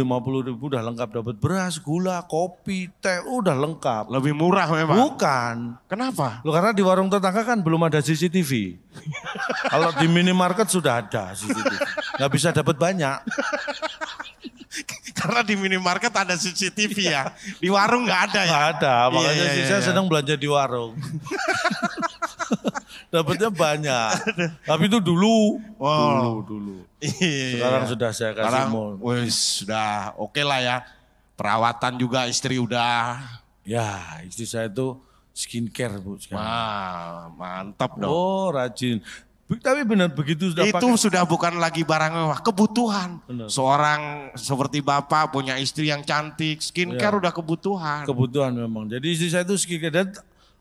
50 ribu udah lengkap dapat beras, gula, kopi, teh, udah lengkap. Lebih murah memang. Bukan. Kenapa? Lo karena di warung tetangga kan belum ada CCTV. Kalau di minimarket sudah ada CCTV. Gak bisa dapat banyak. karena di minimarket ada CCTV ya. Di warung nggak ada ya. Gak ada, makanya iya, iya, iya. saya senang belanja di warung. Dapatnya banyak. Tapi itu dulu. Wow. Dulu, dulu. Iya. Sekarang sudah saya kasih Sekarang, Wis, sudah oke okay lah ya. Perawatan juga istri udah. Ya, istri saya itu skincare bu sekarang. Wah, mantap dong. Oh, rajin. Tapi benar begitu sudah Itu pakai. sudah bukan lagi barang mewah, kebutuhan. Benar. Seorang seperti bapak punya istri yang cantik, skincare ya. udah kebutuhan. Kebutuhan memang. Jadi istri saya itu skincare dan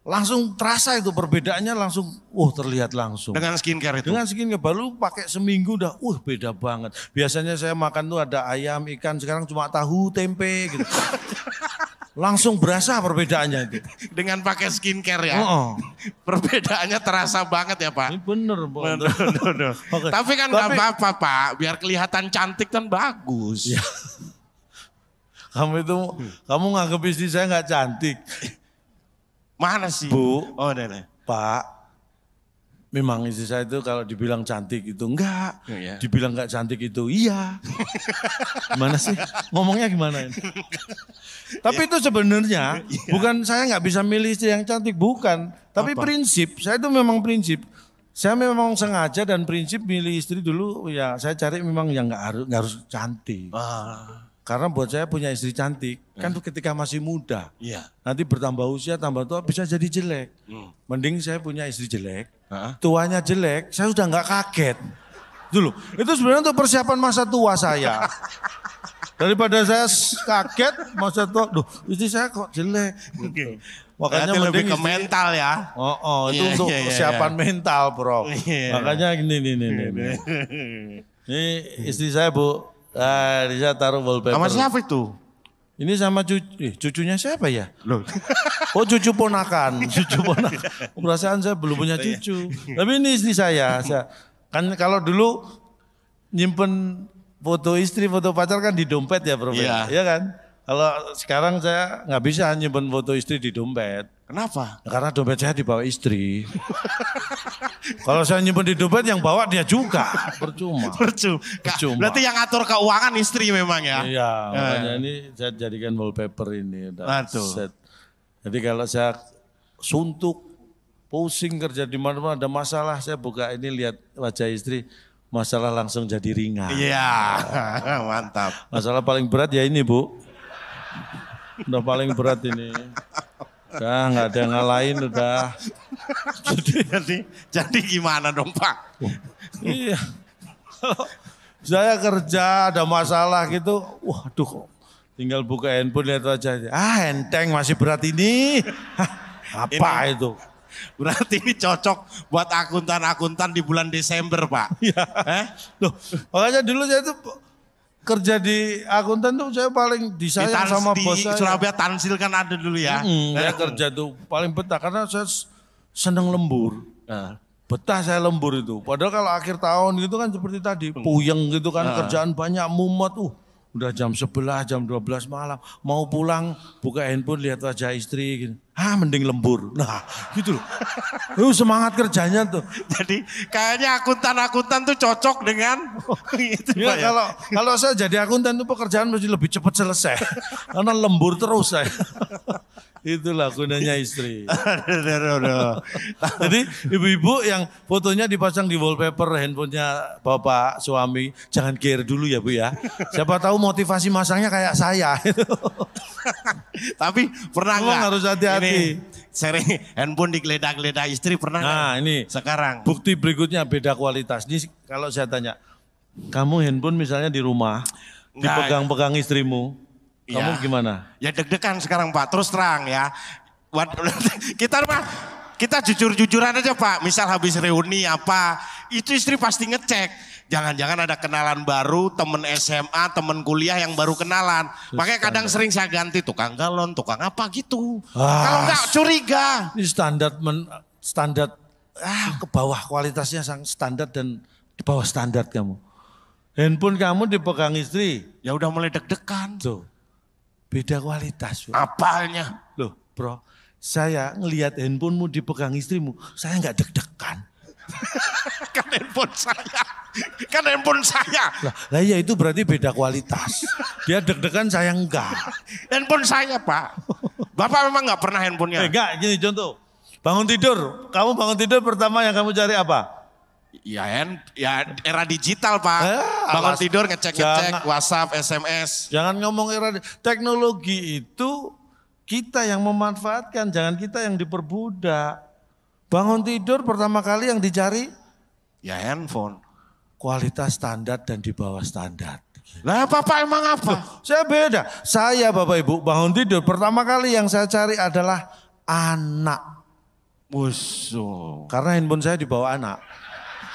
langsung terasa itu perbedaannya langsung uh terlihat langsung dengan skincare itu dengan skincare baru pakai seminggu udah uh beda banget biasanya saya makan tuh ada ayam ikan sekarang cuma tahu tempe gitu langsung berasa perbedaannya itu dengan pakai skincare ya oh, perbedaannya terasa banget ya pak Ini bener pak bener, bener, bener. okay. tapi kan nggak apa-apa pak biar kelihatan cantik kan bagus iya. kamu itu hmm. kamu nganggep istri saya nggak cantik Mana sih? Bu. Oh, nene. Pak. Memang istri saya itu kalau dibilang cantik itu enggak. Oh, iya. Dibilang enggak cantik itu iya. gimana sih? Ngomongnya gimana ini? Tapi iya. itu sebenarnya iya. bukan saya nggak bisa milih istri yang cantik, bukan. Tapi Apa? prinsip, saya itu memang prinsip. Saya memang sengaja dan prinsip milih istri dulu ya saya cari memang yang nggak harus nggak harus cantik. Ah. Karena buat saya punya istri cantik, kan hmm. kan ketika masih muda. Iya. Nanti bertambah usia, tambah tua bisa jadi jelek. Hmm. Mending saya punya istri jelek, ha? tuanya jelek, saya sudah nggak kaget. Dulu, itu sebenarnya untuk persiapan masa tua saya. Daripada saya kaget masa tua, duh istri saya kok jelek. Gitu. Makanya mending lebih ke mental ya. Oh, oh itu yeah, untuk yeah, iya, persiapan yeah. mental bro. Yeah. Makanya ini, ini, ini, ini. Ini istri saya bu, Ah, Riza taruh wallpaper. Sama siapa itu? Ini sama cucu, eh, cucunya siapa ya? Loh. Oh cucu ponakan, cucu ponakan. Perasaan saya belum punya iya. cucu. Tapi ini istri saya. saya kan kalau dulu nyimpen foto istri, foto pacar kan di dompet ya Prof. Ya? Iya ya kan? Kalau sekarang saya nggak bisa nyimpen foto istri di dompet. Kenapa? karena dompet saya dibawa istri. Kalau saya nyimpen di dompet yang bawa dia juga. Percuma. Percuma. Percuma. Berarti yang ngatur keuangan istri memang ya? Iya. Eh. Makanya ini saya jadikan wallpaper ini. Set. Jadi kalau saya suntuk, pusing kerja di mana-mana ada masalah, saya buka ini lihat wajah istri, masalah langsung jadi ringan. Iya, mantap. Masalah paling berat ya ini Bu. Udah paling berat ini. Udah nggak ada yang lain udah. jadi, jadi, jadi gimana dong Pak? iya. saya kerja ada masalah gitu, waduh tinggal buka handphone lihat aja. Ah enteng masih berat ini. Apa ini, itu? Berarti ini cocok buat akuntan-akuntan di bulan Desember Pak. Iya. eh? Loh, makanya dulu saya tuh kerja di akuntan tuh saya paling disayang di tans, sama bos saya. Surabaya Tansil kan ada dulu ya. Mm, saya kerja tuh paling betah karena saya seneng lembur. Uh. Betah saya lembur itu. Padahal kalau akhir tahun gitu kan seperti tadi, puyeng gitu kan uh. kerjaan banyak mumet. Uh, udah jam 11, jam 12 malam, mau pulang buka handphone lihat wajah istri gitu. Ah, mending lembur. Nah, gitu loh. Lu semangat kerjanya tuh. Jadi kayaknya akuntan-akuntan tuh cocok dengan oh. gitu itu ya, ya. Kalau kalau saya jadi akuntan tuh pekerjaan mesti lebih cepat selesai. Karena lembur terus saya. Itulah gunanya istri. Jadi ibu-ibu yang fotonya dipasang di wallpaper handphonenya bapak suami, jangan care dulu ya bu ya. Siapa tahu motivasi masangnya kayak saya. Tapi pernah nggak? harus hati-hati. Sering handphone digeledah-geledah istri pernah Nah ini sekarang. Bukti berikutnya beda kualitas. Ini kalau saya tanya, kamu handphone misalnya di rumah, dipegang-pegang istrimu, Iya. Kamu ya, gimana? Ya deg-degan sekarang Pak, terus terang ya. kita Pak, kita jujur-jujuran aja Pak. Misal habis reuni apa, itu istri pasti ngecek. Jangan-jangan ada kenalan baru, temen SMA, temen kuliah yang baru kenalan. Makanya kadang sering saya ganti tukang galon, tukang apa gitu. Ah, Kalau enggak curiga. Ini standar men, standar ah, ke bawah kualitasnya sang standar dan di bawah standar kamu. Handphone kamu dipegang istri. Ya udah mulai deg-degan. Tuh. Beda kualitas. Bro. Apalnya? Loh bro, saya ngelihat handphonemu dipegang istrimu, saya nggak deg-degan. kan handphone saya, kan handphone saya. Lah, lah ya itu berarti beda kualitas. Dia deg-degan saya enggak. handphone saya pak. Bapak memang nggak pernah handphonenya. Eh, enggak, gini contoh. Bangun tidur, kamu bangun tidur pertama yang kamu cari apa? Ya, ya era digital pak. Eh, Bangun alas, tidur ngecek ngecek WhatsApp, SMS. Jangan ngomong era teknologi itu kita yang memanfaatkan, jangan kita yang diperbudak. Bangun tidur pertama kali yang dicari ya handphone. Kualitas standar dan di bawah standar. Lah papa emang apa? saya beda. Saya Bapak Ibu bangun tidur pertama kali yang saya cari adalah anak. Musuh. Karena handphone saya di bawah anak.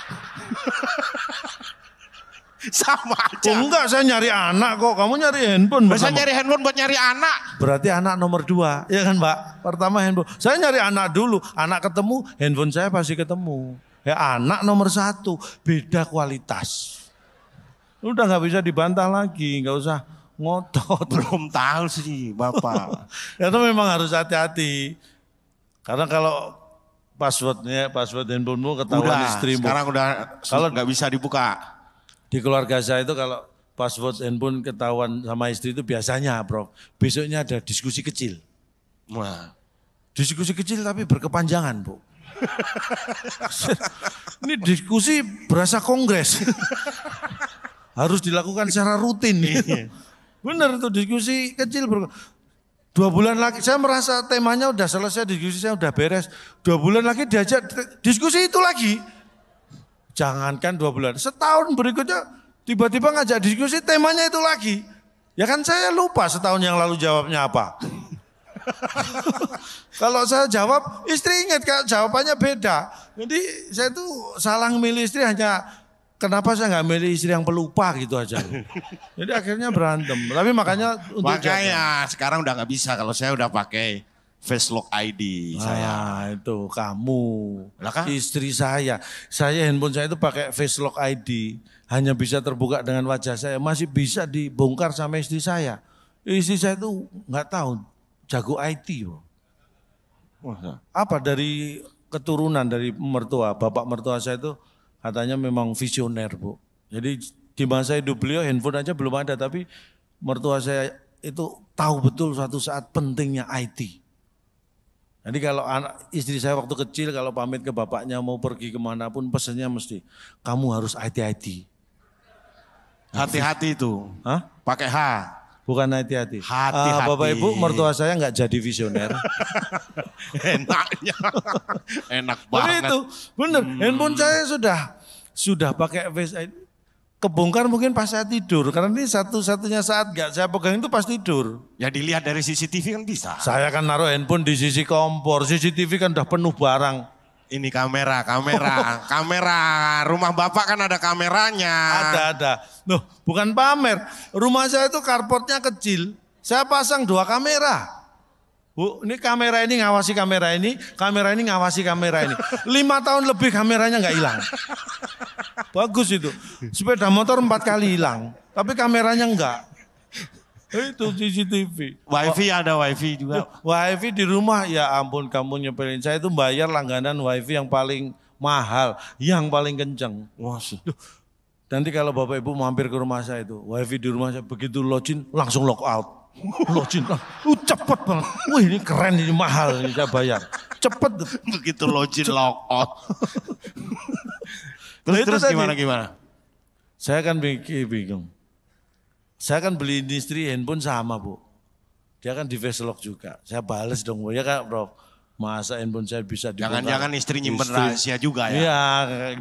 Sama aja. Oh, enggak, saya nyari anak kok. Kamu nyari handphone. Bisa Saya nyari handphone buat nyari anak. Berarti anak nomor dua, ya kan Mbak? Pertama handphone. Saya nyari anak dulu. Anak ketemu, handphone saya pasti ketemu. Ya anak nomor satu, beda kualitas. Udah nggak bisa dibantah lagi, nggak usah ngotot. Belum tahu sih Bapak. Ya, itu memang harus hati-hati. Karena kalau passwordnya password handphonemu ketahuan istrimu. Sekarang udah kalau nggak bisa dibuka. Di keluarga saya itu kalau password handphone ketahuan sama istri itu biasanya, Bro. Besoknya ada diskusi kecil. Wah. Diskusi kecil tapi berkepanjangan, Bu. Ini diskusi berasa kongres. Harus dilakukan secara rutin. nih iya. Benar itu diskusi kecil. bro Dua bulan lagi, saya merasa temanya udah selesai, diskusi saya udah beres. Dua bulan lagi diajak diskusi itu lagi. Jangankan dua bulan, setahun berikutnya tiba-tiba ngajak diskusi temanya itu lagi. Ya kan saya lupa setahun yang lalu jawabnya apa. Kalau saya jawab, istri ingat kak jawabannya beda. Jadi saya tuh salah milih istri hanya kenapa saya nggak milih istri yang pelupa gitu aja. Jadi akhirnya berantem. Tapi makanya untuk makanya jaga. sekarang udah nggak bisa kalau saya udah pakai face lock ID ah, saya. itu kamu. Laka? Istri saya. Saya handphone saya itu pakai face lock ID. Hanya bisa terbuka dengan wajah saya. Masih bisa dibongkar sama istri saya. Istri saya itu nggak tahu jago IT. Apa dari keturunan dari mertua, bapak mertua saya itu Katanya memang visioner bu. Jadi di masa hidup beliau handphone aja belum ada tapi mertua saya itu tahu betul suatu saat pentingnya IT. Jadi kalau anak istri saya waktu kecil kalau pamit ke bapaknya mau pergi kemana pun pesannya mesti kamu harus IT IT. Hati-hati itu. Hah? Pakai H. Bukan hati-hati. Hati-hati. Uh, Bapak Ibu, mertua saya nggak jadi visioner. Enaknya. Enak banget. Tapi itu, bener. Hmm. Handphone saya sudah sudah pakai face ID. Kebongkar mungkin pas saya tidur. Karena ini satu-satunya saat nggak saya pegang itu pas tidur. Ya dilihat dari CCTV kan bisa. Saya kan naruh handphone di sisi kompor. CCTV kan udah penuh barang. Ini kamera, kamera, kamera. Rumah bapak kan ada kameranya. Ada, ada. Loh, bukan pamer. Rumah saya itu karpotnya kecil. Saya pasang dua kamera. Bu, ini kamera ini ngawasi kamera ini, kamera ini ngawasi kamera ini. Lima tahun lebih kameranya nggak hilang. Bagus itu. Sepeda motor empat kali hilang, tapi kameranya enggak itu CCTV. Wifi ada wifi juga. Wifi di rumah ya ampun kamu nyepelin saya itu bayar langganan wifi yang paling mahal, yang paling kenceng. Wah, Nanti kalau bapak ibu mampir ke rumah saya itu, wifi di rumah saya begitu login langsung lock out. Login, uh, cepet banget. Wah ini keren ini mahal ini saya bayar. Cepet. Begitu login lock out. terus, nah, terus gimana gimana? Saya kan bingung. Saya kan beli istri handphone sama bu. Dia kan di Veselok juga. Saya bales dong bu. Ya kan bro, Masa handphone saya bisa dibuka. Jangan-jangan istri nyimpen istri. rahasia juga ya. Iya,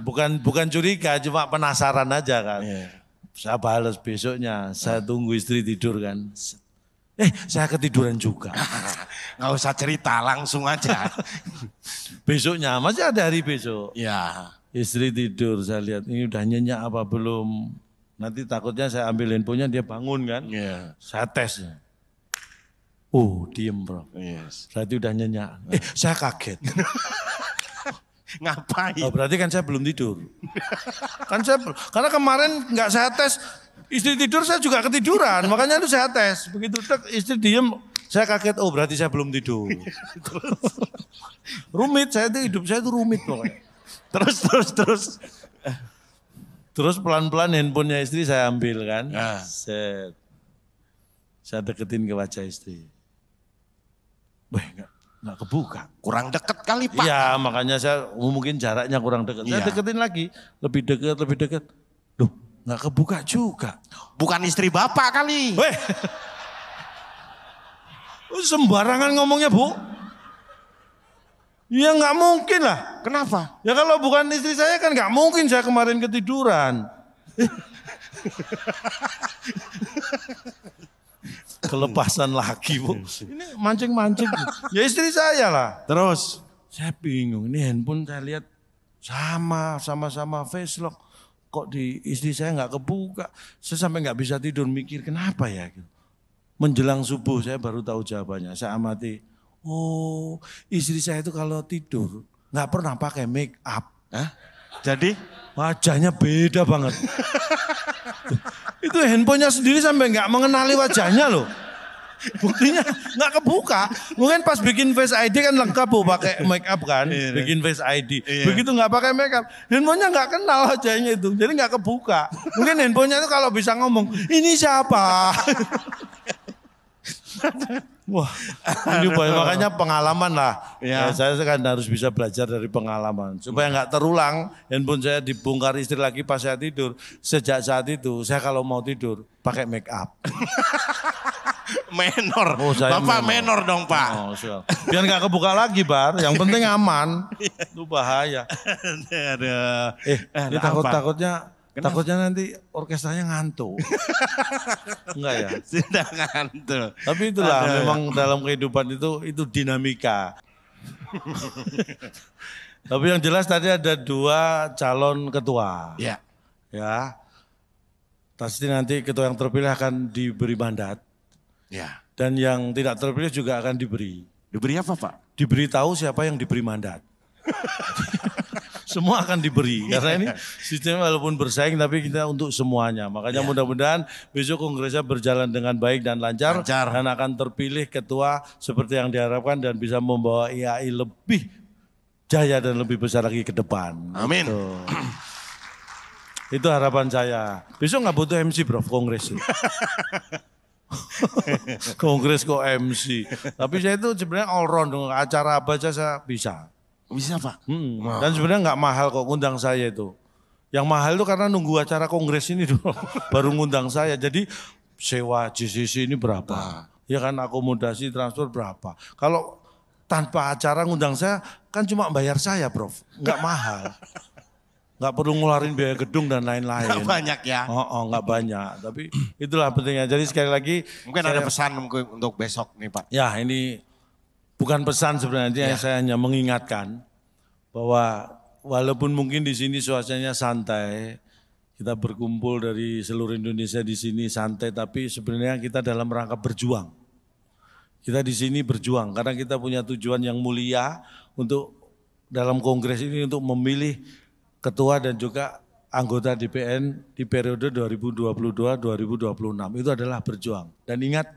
bukan bukan curiga, cuma penasaran aja kan. Yeah. Saya bales besoknya, saya tunggu istri tidur kan. Eh, saya ketiduran juga. Gak usah cerita, langsung aja. besoknya, masih ada hari besok. Iya. Istri tidur, saya lihat ini udah nyenyak apa belum. Nanti takutnya saya ambil handphonenya dia bangun kan. Yeah. Saya tes. Oh diem bro. Yes. Berarti udah nyenyak. Nah. Eh saya kaget. Ngapain? Oh, berarti kan saya belum tidur. kan saya karena kemarin nggak saya tes istri tidur saya juga ketiduran makanya itu saya tes begitu tek istri diem saya kaget oh berarti saya belum tidur rumit saya itu hidup saya itu rumit pokoknya terus terus terus Terus pelan-pelan handphonenya istri saya ambil kan. Ya. Set. Saya deketin ke wajah istri. Wah enggak, enggak kebuka. Kurang deket kali Pak. Iya makanya saya oh, mungkin jaraknya kurang deket. Saya ya. deketin lagi. Lebih deket, lebih deket. Duh enggak kebuka juga. Bukan istri bapak kali. Weh. Sembarangan ngomongnya bu. Ya nggak mungkin lah. Kenapa? Ya kalau bukan istri saya kan nggak mungkin saya kemarin ketiduran. Kelepasan lagi bu. Ini mancing-mancing. Ya istri saya lah. Terus saya bingung. Ini handphone saya lihat sama sama sama face lock. Kok di istri saya nggak kebuka. Saya sampai nggak bisa tidur mikir kenapa ya. Menjelang subuh saya baru tahu jawabannya. Saya amati Oh, istri saya itu kalau tidur nggak pernah pakai make up. Hah? Jadi wajahnya beda banget. itu handphonenya sendiri sampai nggak mengenali wajahnya loh. Buktinya nggak kebuka. Mungkin pas bikin face ID kan lengkap bu pakai make up kan, iya. bikin face ID. Iya. Begitu nggak pakai make up, handphonenya nggak kenal wajahnya itu, jadi nggak kebuka. Mungkin handphonenya itu kalau bisa ngomong, ini siapa? Wah, ini banyak. makanya pengalaman lah. Ya. ya saya kan harus bisa belajar dari pengalaman supaya nggak terulang. Handphone saya dibongkar istri lagi pas saya tidur. Sejak saat itu saya kalau mau tidur pakai make up. menor. Oh, Bapak menor. menor dong pak. Oh, Biar nggak kebuka lagi bar. Yang penting aman. Iya. Itu bahaya. Eh, eh, ini takut takutnya Kenapa? Takutnya nanti orkestranya ngantuk. Enggak ya? Sudah ngantuk. Tapi itulah Ada. memang dalam kehidupan itu itu dinamika. Tapi yang jelas tadi ada dua calon ketua. Ya. Ya. Pasti nanti ketua yang terpilih akan diberi mandat. Ya. Dan yang tidak terpilih juga akan diberi. Diberi apa Pak? Diberi tahu siapa yang diberi mandat semua akan diberi karena ini sistem walaupun bersaing tapi kita untuk semuanya. Makanya ya. mudah-mudahan besok kongresnya berjalan dengan baik dan lancar, lancar dan akan terpilih ketua seperti yang diharapkan dan bisa membawa IAI lebih jaya dan lebih besar lagi ke depan. Amin. Gitu. Itu harapan saya. Besok nggak butuh MC bro kongres. Kongres kok MC. Tapi saya itu sebenarnya all round acara apa aja saya bisa. Bisa pak. Hmm. Wow. Dan sebenarnya nggak mahal kok ngundang saya itu. Yang mahal itu karena nunggu acara kongres ini dulu baru ngundang saya. Jadi sewa JCC ini berapa? Nah. Ya kan akomodasi transfer berapa? Kalau tanpa acara ngundang saya kan cuma bayar saya, Prof. Nggak mahal. nggak perlu ngeluarin biaya gedung dan lain-lain. Nggak banyak ya. Oh, oh nggak banyak. Tapi itulah pentingnya. Jadi sekali lagi. Mungkin saya, ada pesan untuk besok nih Pak. Ya ini bukan pesan sebenarnya, ya. saya hanya mengingatkan bahwa walaupun mungkin di sini suasananya santai, kita berkumpul dari seluruh Indonesia di sini santai, tapi sebenarnya kita dalam rangka berjuang. Kita di sini berjuang karena kita punya tujuan yang mulia untuk dalam kongres ini untuk memilih ketua dan juga anggota DPN di periode 2022-2026. Itu adalah berjuang. Dan ingat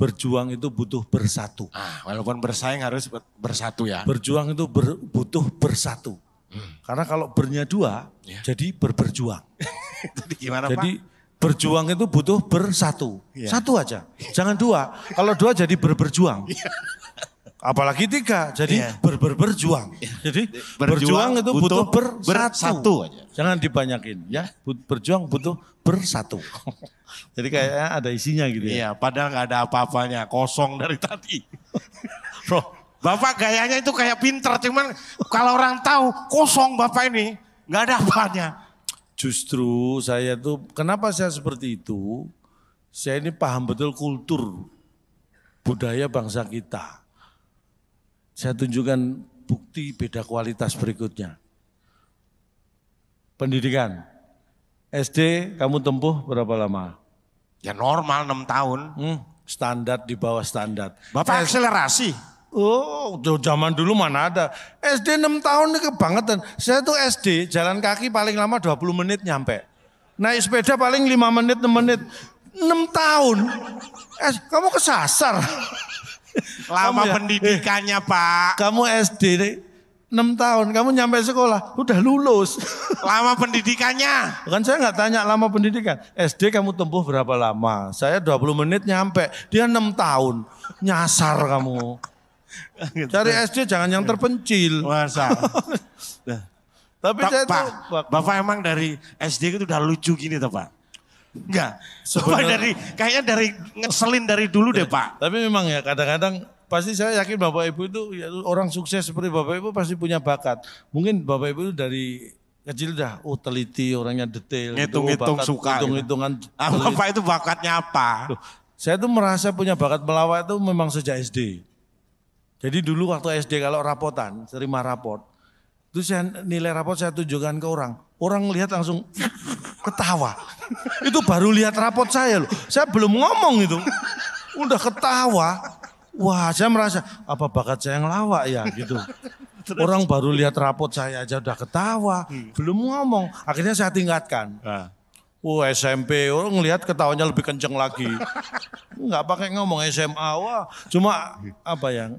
berjuang itu butuh bersatu. Ah, walaupun bersaing harus bersatu ya. Berjuang itu ber, butuh bersatu. Hmm. Karena kalau bernya dua, ya. jadi berberjuang. jadi gimana jadi, Pak? Berjuang itu butuh bersatu. Ya. Satu aja, jangan dua. kalau dua jadi berberjuang. Iya. Apalagi tiga, jadi yeah. berberberjuang. Iya. Jadi berjuang, berjuang itu butuh, butuh bersatu. bersatu aja. Jangan dibanyakin ya. Berjuang butuh bersatu. Jadi kayaknya ada isinya gitu ya. Iya, padahal gak ada apa-apanya, kosong dari tadi. Bro, Bapak gayanya itu kayak pinter, cuman kalau orang tahu kosong Bapak ini, gak ada apanya. Justru saya tuh, kenapa saya seperti itu? Saya ini paham betul kultur budaya bangsa kita. Saya tunjukkan bukti beda kualitas berikutnya. Pendidikan, SD kamu tempuh berapa lama? Ya normal 6 tahun. Hmm, standar di bawah standar. Bapak S eh, akselerasi. Oh, zaman dulu mana ada. SD 6 tahun itu kebangetan. Saya tuh SD jalan kaki paling lama 20 menit nyampe. Naik sepeda paling 5 menit, 6 menit. 6 tahun. Eh, kamu kesasar. Lama kamu ya, pendidikannya, eh, Pak. Kamu SD nih 6 tahun kamu nyampe sekolah udah lulus lama pendidikannya Bukan saya nggak tanya lama pendidikan SD kamu tempuh berapa lama saya 20 menit nyampe dia 6 tahun nyasar kamu gitu. cari SD jangan yang terpencil masa tapi saya pak, bapak emang dari SD itu udah lucu gini tuh pak Enggak, sebenarnya dari kayaknya dari ngeselin dari dulu deh ya, pak. Tapi memang ya kadang-kadang pasti saya yakin Bapak Ibu itu ya, orang sukses seperti Bapak Ibu pasti punya bakat. Mungkin Bapak Ibu itu dari kecil dah oh teliti orangnya detail itu, hitung suka gitu. hitung-hitungan ya. itu bakatnya apa? saya tuh merasa punya bakat melawak itu memang sejak SD. Jadi dulu waktu SD kalau rapotan, terima rapot. itu saya nilai rapot saya tunjukkan ke orang. Orang lihat langsung ketawa. Itu baru lihat rapot saya loh. Saya belum ngomong itu. Udah ketawa. Wah, saya merasa apa bakat saya yang lawak ya gitu. Orang baru lihat rapot saya aja udah ketawa, hmm. belum ngomong. Akhirnya saya tingkatkan. Nah. Wah oh, SMP, orang ngelihat ketawanya lebih kenceng lagi. Enggak pakai ngomong SMA, wah cuma hmm. apa yang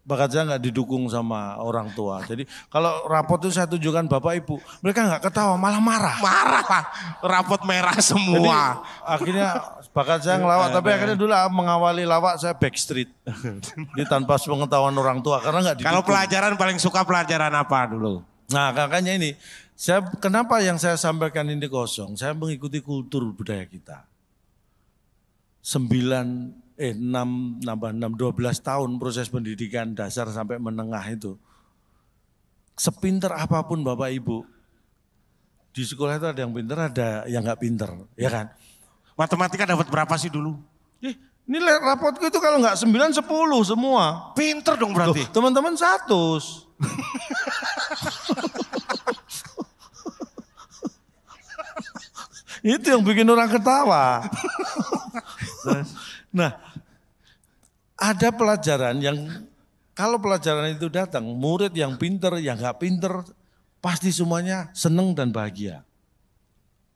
Bakat saya nggak didukung sama orang tua. Jadi kalau rapot itu saya tunjukkan bapak ibu, mereka nggak ketawa malah marah. Marah pak, rapot merah semua. Jadi, akhirnya bakat saya ngelawak, eh, tapi eh. akhirnya dulu ah, mengawali lawak saya backstreet. Ini tanpa pengetahuan orang tua karena nggak didukung. Kalau pelajaran paling suka pelajaran apa dulu? Nah kakaknya ini, saya kenapa yang saya sampaikan ini kosong? Saya mengikuti kultur budaya kita. Sembilan eh 6 nambah 6 12 tahun proses pendidikan dasar sampai menengah itu. Sepinter apapun Bapak Ibu, di sekolah itu ada yang pinter, ada yang nggak pinter, ya kan? Matematika dapat berapa sih dulu? Eh, nilai rapotku itu kalau nggak 9, 10 semua. Pinter dong berarti. Teman-teman satu. itu yang bikin orang ketawa. nah, ada pelajaran yang kalau pelajaran itu datang, murid yang pinter, yang nggak pinter, pasti semuanya seneng dan bahagia.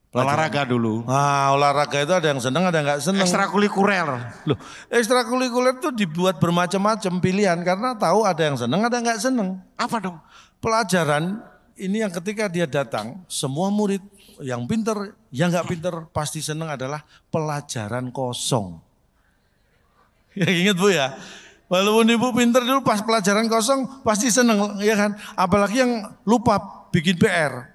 Pelajaran. Olahraga dulu. Nah, olahraga itu ada yang seneng, ada yang nggak seneng. Ekstrakurikuler. Loh, ekstrakurikuler itu dibuat bermacam-macam pilihan karena tahu ada yang seneng, ada yang nggak seneng. Apa dong? Pelajaran ini yang ketika dia datang, semua murid yang pinter, yang nggak pinter pasti seneng adalah pelajaran kosong. Ya ingat Bu ya. Walaupun ibu pinter dulu pas pelajaran kosong pasti seneng ya kan. Apalagi yang lupa bikin PR.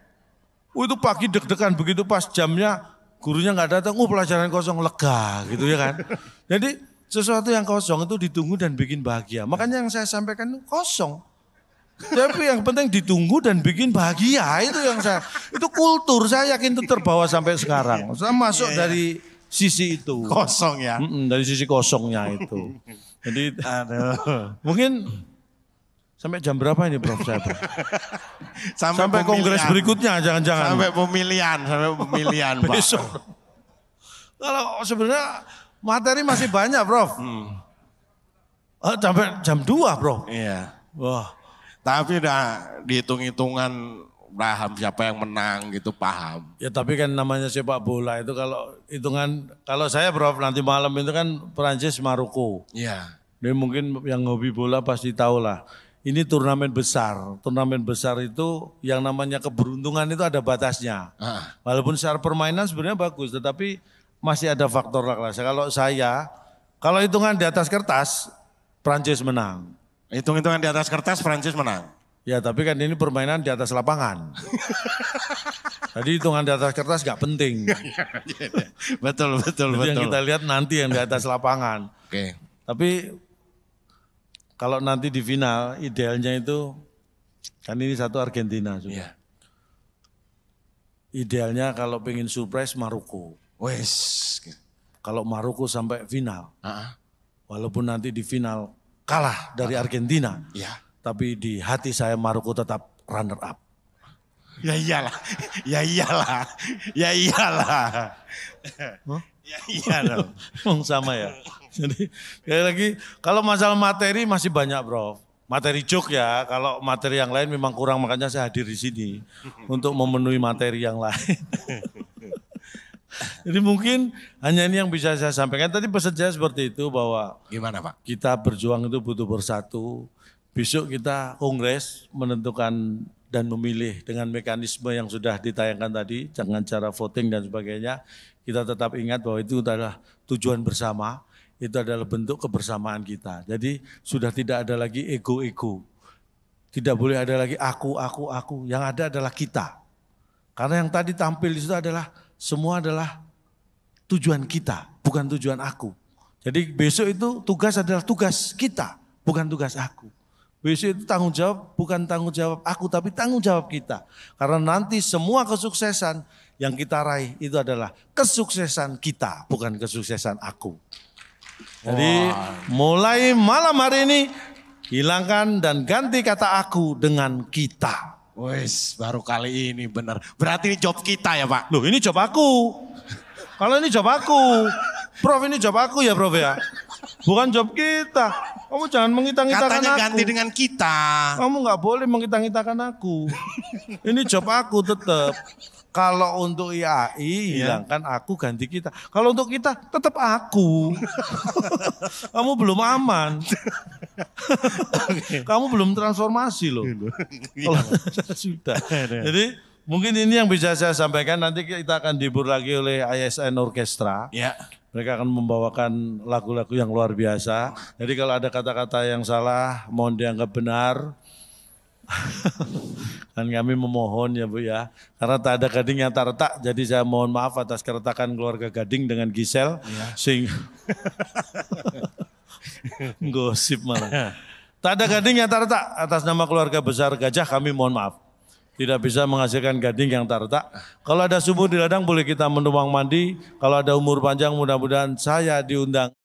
Oh, itu pagi deg-degan begitu pas jamnya gurunya nggak datang, oh pelajaran kosong lega gitu ya kan. Jadi sesuatu yang kosong itu ditunggu dan bikin bahagia. Makanya yang saya sampaikan itu kosong. Tapi yang penting ditunggu dan bikin bahagia itu yang saya itu kultur saya yakin itu terbawa sampai sekarang. Saya masuk iya, iya. dari sisi itu. Kosong ya. Mm -mm, dari sisi kosongnya itu. Jadi Aduh. mungkin sampai jam berapa ini Prof saya? sampai, sampai kongres berikutnya jangan-jangan. Sampai pemilihan, sampai pemilihan Pak. Besok. Kalau sebenarnya materi masih banyak Prof. Hmm. Uh, sampai jam dua Prof. Iya. Wah. Tapi udah dihitung-hitungan paham siapa yang menang gitu paham. Ya tapi kan namanya sepak bola itu kalau hitungan kalau saya Prof nanti malam itu kan Prancis Maroko. Iya. Jadi mungkin yang hobi bola pasti tahu lah. Ini turnamen besar. Turnamen besar itu yang namanya keberuntungan itu ada batasnya. Ah. Walaupun secara permainan sebenarnya bagus tetapi masih ada faktor raksasa. Kalau saya kalau hitungan di atas kertas Prancis menang. Hitung-hitungan di atas kertas Prancis menang. Ya tapi kan ini permainan di atas lapangan. Jadi hitungan di atas kertas gak penting. betul, betul, Jadi betul. yang kita lihat nanti yang di atas lapangan. Oke. Okay. Tapi kalau nanti di final idealnya itu kan ini satu Argentina juga. Yeah. Idealnya kalau pengen surprise Maroko. Wes. Kalau Maroko sampai final. Uh -uh. Walaupun nanti di final kalah dari uh -uh. Argentina. Iya. Yeah tapi di hati saya Maroko tetap runner up. Ya iyalah, ya iyalah, ya iyalah. Huh? Ya iyalah sama ya. Jadi kayak lagi kalau masalah materi masih banyak bro. Materi cuk ya, kalau materi yang lain memang kurang makanya saya hadir di sini untuk memenuhi materi yang lain. Jadi mungkin hanya ini yang bisa saya sampaikan. Tadi pesan saya seperti itu bahwa gimana Pak? Kita berjuang itu butuh bersatu. Besok kita kongres menentukan dan memilih dengan mekanisme yang sudah ditayangkan tadi, jangan cara voting dan sebagainya. Kita tetap ingat bahwa itu adalah tujuan bersama, itu adalah bentuk kebersamaan kita. Jadi sudah tidak ada lagi ego-ego. Tidak boleh ada lagi aku, aku, aku. Yang ada adalah kita. Karena yang tadi tampil itu adalah semua adalah tujuan kita, bukan tujuan aku. Jadi besok itu tugas adalah tugas kita, bukan tugas aku. WC itu tanggung jawab bukan tanggung jawab aku tapi tanggung jawab kita. Karena nanti semua kesuksesan yang kita raih itu adalah kesuksesan kita bukan kesuksesan aku. Jadi wow. mulai malam hari ini hilangkan dan ganti kata aku dengan kita. Wes baru kali ini benar. Berarti ini job kita ya Pak? Loh ini job aku. Kalau ini job aku. Prof ini job aku ya Prof ya. Bukan job kita. Kamu jangan mengitang-itakan Katanya aku. ganti dengan kita. Kamu nggak boleh mengitang-itakan aku. Ini job aku tetap. Kalau untuk IAI iya. hilangkan aku ganti kita. Kalau untuk kita tetap aku. Kamu belum aman. Kamu belum transformasi loh. Iya. Kalau sudah. Iya. Jadi mungkin ini yang bisa saya sampaikan nanti kita akan dibur lagi oleh ISN Orkestra. Ya. Mereka akan membawakan lagu-lagu yang luar biasa. Jadi kalau ada kata-kata yang salah, mohon dianggap benar. kan kami memohon ya Bu ya. Karena tak ada gading yang tertak, jadi saya mohon maaf atas keretakan keluarga gading dengan Gisel. Ya. Sing Gosip malah. Tak ada gading yang tertak atas nama keluarga besar gajah kami mohon maaf tidak bisa menghasilkan gading yang terletak. Kalau ada sumur di ladang boleh kita menuang mandi, kalau ada umur panjang mudah-mudahan saya diundang.